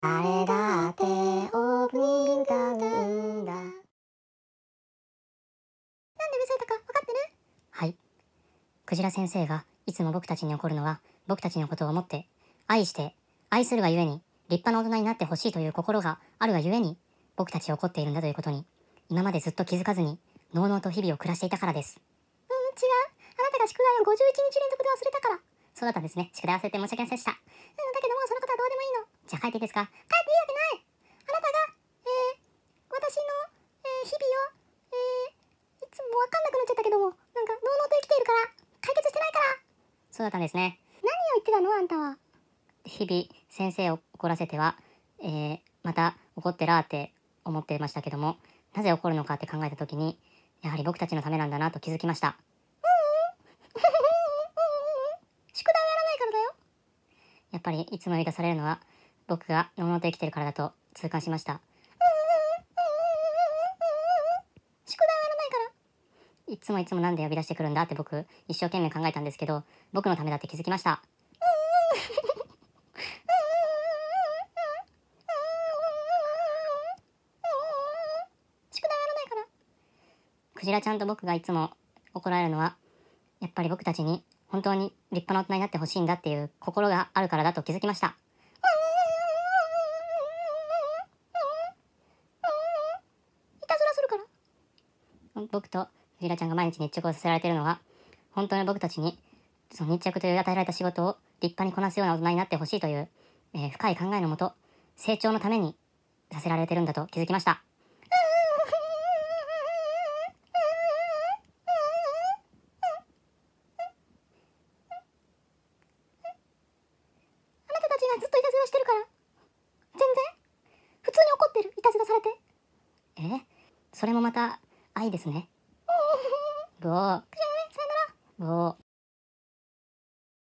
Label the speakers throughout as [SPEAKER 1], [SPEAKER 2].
[SPEAKER 1] あれだってオープニングがあるんだ。なんで見せたか分かってるはい。クジラ先生がいつも僕たちに怒るのは、僕たちのことを思って、愛して、愛するがゆえに、立派な大人になってほしいという心があるがゆえに、僕たちを怒っているんだということに、今までずっと気づかずに、の々と日々を暮らしていたからです。
[SPEAKER 2] うん、違う。あなたが宿題を51日連続で忘れたから。
[SPEAKER 1] そうだったんですね。宿題忘れて申し訳ありませんでした。うんじゃあ書いていいですか書いてい
[SPEAKER 2] いわけないあなたが、えー、私の、えー、日々を、えー、いつも分かんなくなっちゃったけども、なんか、のうのうと生きているから、解決してないから
[SPEAKER 1] そうだったんですね。何を言ってたのあんたは。日々、先生を怒らせては、えー、また怒ってらーって思ってましたけども、なぜ怒るのかって考えた時に、やはり僕たちのためなんだなと気づきました。宿題をやらないからだよ。やっぱりいつも生かされるのは僕が今まで生きてるからだと痛感しました。宿題はやらないから。いつもいつもなんで呼び出してくるんだって僕、一生懸命考えたんですけど、僕のためだって気づきました。宿題ないからクジラちゃんと僕がいつも怒られるのは、やっぱり僕たちに本当に立派な大人になってほしいんだっていう心があるからだと気づきました。僕と藤田ちゃんが毎日日直をさせられてるのは、本当に僕たちに、その日直という与えられた仕事を立派にこなすような大人になってほしいという、えー、深い考えのもと、成長のためにさせられてるんだと気づきました。それもまた愛ですね。ぼ ー。さよなら。ぼー。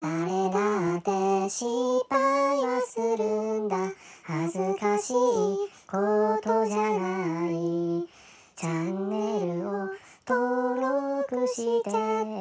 [SPEAKER 1] 誰だって失敗はするんだ。恥ずかしいことじゃない。チャンネルを登録してね。